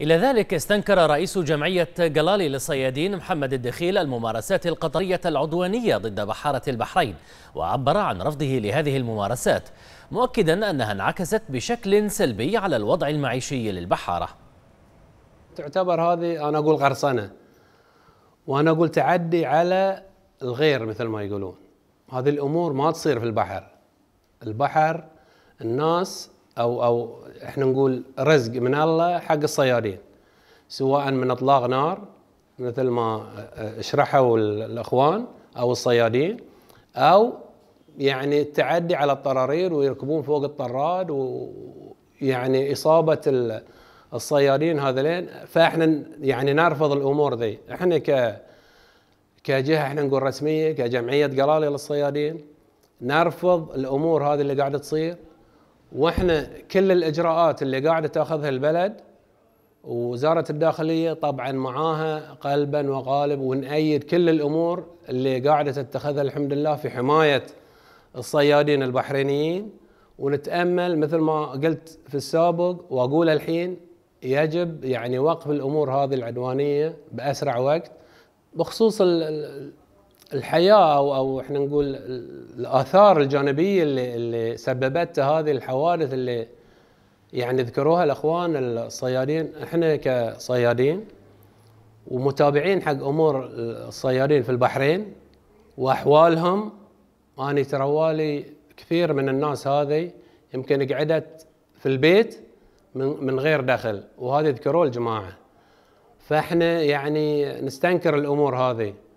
إلى ذلك استنكر رئيس جمعية جلالي للصيادين محمد الدخيل الممارسات القطرية العدوانية ضد بحارة البحرين وعبر عن رفضه لهذه الممارسات مؤكدا أنها انعكست بشكل سلبي على الوضع المعيشي للبحارة تعتبر هذه أنا أقول غرصنة وأنا أقول تعدي على الغير مثل ما يقولون هذه الأمور ما تصير في البحر البحر الناس او او احنا نقول رزق من الله حق الصيادين سواء من اطلاق نار مثل ما شرحوا الاخوان او الصيادين او يعني التعدي على الطرارير ويركبون فوق الطراد ويعني اصابه الصيادين هذولين فاحنا يعني نرفض الامور ذي احنا ك كجهه احنا نقول رسميه كجمعيه قلالي للصيادين نرفض الامور هذه اللي قاعده تصير واحنا كل الاجراءات اللي قاعده تاخذها البلد وزاره الداخليه طبعا معاها قلبا وقالب ونأيد كل الامور اللي قاعده تتخذها الحمد لله في حمايه الصيادين البحرينيين ونتامل مثل ما قلت في السابق واقول الحين يجب يعني وقف الامور هذه العدوانيه باسرع وقت بخصوص الحياه او او احنا نقول الاثار الجانبيه اللي اللي سببت هذه الحوادث اللي يعني ذكروها الاخوان الصيادين احنا كصيادين ومتابعين حق امور الصيادين في البحرين واحوالهم انا تروالي كثير من الناس هذه يمكن قعدت في البيت من من غير دخل وهذا ذكروه الجماعه فاحنا يعني نستنكر الامور هذه